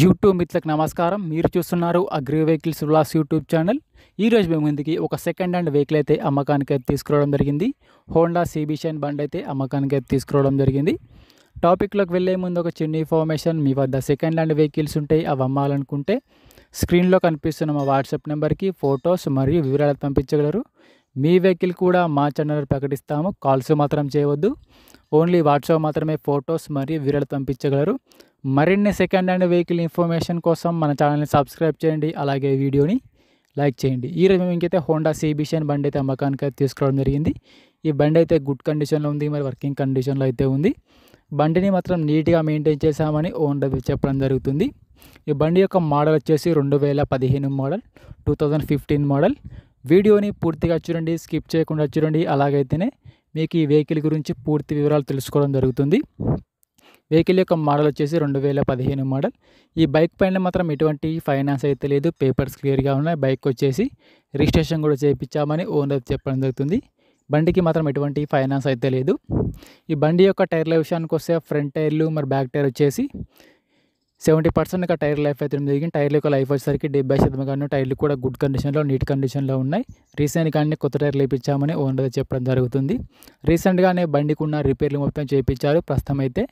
YouTube మిత్రులకు నమస్కారం మీరు చూస్తున్నారు agri vehicles vlogs YouTube channel ఈరోజు మేము ముందుకి ఒక సెకండ్ హ్యాండ్ వెహికల్ అయితే అమ్మకానికి అయితే తీసుకురావడం జరిగింది హోండా షైన్ బండ్ అయితే అమ్మకానికి అయితే తీసుకురావడం జరిగింది టాపిక్లోకి వెళ్ళే ముందు ఒక చిన్న ఇన్ఫర్మేషన్ మీ వద్ద సెకండ్ హ్యాండ్ వెహికల్స్ ఉంటాయి అవి అమ్మాలనుకుంటే స్క్రీన్లో కనిపిస్తున్న మా వాట్సాప్ నెంబర్కి ఫొటోస్ మరియు వివరాలు పంపించగలరు మీ వెహికల్ కూడా మా ఛానల్ ప్రకటిస్తాము కాల్స్ మాత్రం చేయవద్దు ఓన్లీ వాట్సాప్ మాత్రమే ఫొటోస్ మరియు వివరాలు పంపించగలరు మరిన్ని సెకండ్ హ్యాండ్ వెహికల్ ఇన్ఫర్మేషన్ కోసం మన ఛానల్ని సబ్స్క్రైబ్ చేయండి అలాగే వీడియోని లైక్ చేయండి ఈరోజు మేము ఇంకైతే హోండా సిబిషన్ బండి అయితే అమ్మకానికి అయితే తీసుకురావడం జరిగింది ఈ బండి అయితే గుడ్ కండిషన్లో ఉంది మరి వర్కింగ్ కండిషన్లో అయితే ఉంది బండిని మాత్రం నీట్గా మెయింటైన్ చేశామని ఓనర్ చెప్పడం జరుగుతుంది ఈ బండి యొక్క మోడల్ వచ్చేసి రెండు వేల పదిహేను model two thousand fifteen model వీడియోని పూర్తిగా చూడండి స్కిప్ చేయకుండా చూడండి అలాగైతేనే మీకు ఈ వెహికల్ గురించి పూర్తి వివరాలు తెలుసుకోవడం జరుగుతుంది వెహికల్ యొక్క మోడల్ వచ్చేసి రెండు వేల పదిహేను మోడల్ ఈ బైక్ పైన మాత్రం ఎటువంటి ఫైనాన్స్ అయితే లేదు పేపర్స్ క్లియర్గా ఉన్నాయి బైక్ వచ్చేసి రిజిస్ట్రేషన్ కూడా చేయించామని ఓనర్ చెప్పడం జరుగుతుంది బండికి మాత్రం ఎటువంటి ఫైనాన్స్ అయితే లేదు ఈ బండి యొక్క టైర్ల విషయానికి వస్తే ఫ్రంట్ టైర్లు మరి బ్యాక్ టైర్ వచ్చేసి సెవెంటీ పర్సెంట్ ఇంకా టైర్ లైఫ్ అయితే జరిగింది టైర్ల యొక్క లైఫ్ వచ్చేసరికి డెబ్బై శాతం కానీ టైర్లు కూడా గుడ్ కండిషన్లో నీట్ కండిషన్లో ఉన్నాయి రీసెంట్గానే కొత్త టైర్లు వేయించామని ఓనర్ చెప్పడం జరుగుతుంది రీసెంట్గానే బండికి ఉన్న రిపేర్లు మొత్తం చేయించారు ప్రస్తుతం అయితే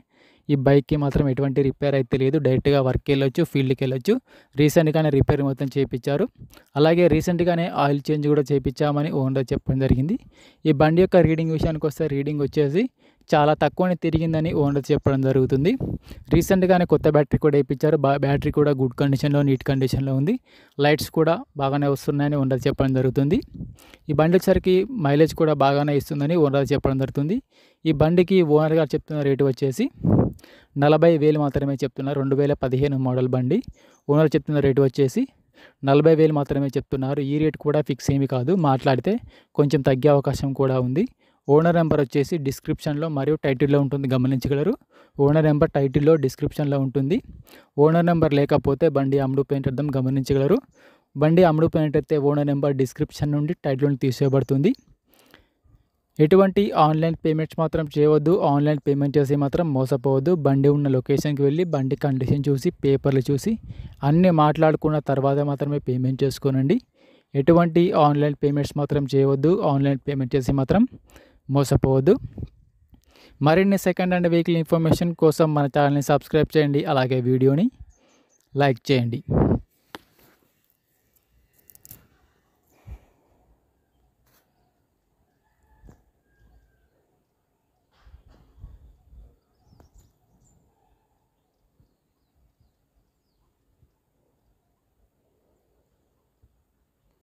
ఈ బైక్కి మాత్రం ఎటువంటి రిపేర్ అయితే లేదు డైరెక్ట్గా వర్క్కి వెళ్ళొచ్చు ఫీల్డ్కి వెళ్ళొచ్చు రీసెంట్గానే రిపేర్ మొత్తం చేయించారు అలాగే రీసెంట్గానే ఆయిల్ చేంజ్ కూడా చేయించామని ఓనర్ చెప్పడం జరిగింది ఈ బండి యొక్క రీడింగ్ విషయానికి వస్తే రీడింగ్ వచ్చేసి చాలా తక్కువనే తిరిగిందని ఓనర్ చెప్పడం జరుగుతుంది రీసెంట్గానే కొత్త బ్యాటరీ కూడా వేయించారు బ్యాటరీ కూడా గుడ్ కండిషన్లో నీట్ కండిషన్లో ఉంది లైట్స్ కూడా బాగానే వస్తున్నాయని ఓనర్ చెప్పడం జరుగుతుంది ఈ బండి వచ్చరికి మైలేజ్ కూడా బాగానే ఇస్తుందని ఓనర్ చెప్పడం జరుగుతుంది ఈ బండికి ఓనర్ గారు చెప్తున్న రేటు వచ్చేసి నలభై వేలు మాత్రమే చెప్తున్నారు రెండు వేల పదిహేను మోడల్ బండి ఓనర్ చెప్తున్న రేటు వచ్చేసి నలభై వేలు మాత్రమే చెప్తున్నారు ఈ రేట్ కూడా ఫిక్స్ ఏమి కాదు మాట్లాడితే కొంచెం తగ్గే అవకాశం కూడా ఉంది ఓనర్ నెంబర్ వచ్చేసి డిస్క్రిప్షన్లో మరియు టైటిల్లో ఉంటుంది గమనించగలరు ఓనర్ నెంబర్ టైటిల్లో డిస్క్రిప్షన్లో ఉంటుంది ఓనర్ నెంబర్ లేకపోతే బండి అమ్ముడు అర్థం గమనించగలరు బండి అమ్ముడు అయితే ఓనర్ నెంబర్ డిస్క్రిప్షన్ నుండి టైటిల్ నుండి తీసేయబడుతుంది ఎటువంటి ఆన్లైన్ పేమెంట్స్ మాత్రం చేయవద్దు ఆన్లైన్ పేమెంట్ చేసి మాత్రం మోసపోవద్దు బండి ఉన్న లొకేషన్కి వెళ్ళి బండి కండిషన్ చూసి పేపర్లు చూసి అన్నీ మాట్లాడుకున్న తర్వాత మాత్రమే పేమెంట్ చేసుకోనండి ఎటువంటి ఆన్లైన్ పేమెంట్స్ మాత్రం చేయవద్దు ఆన్లైన్ పేమెంట్ చేసి మాత్రం మోసపోవద్దు మరిన్ని సెకండ్ అండ్ వెహికల్ ఇన్ఫర్మేషన్ కోసం మన ఛానల్ని సబ్స్క్రైబ్ చేయండి అలాగే వీడియోని లైక్ చేయండి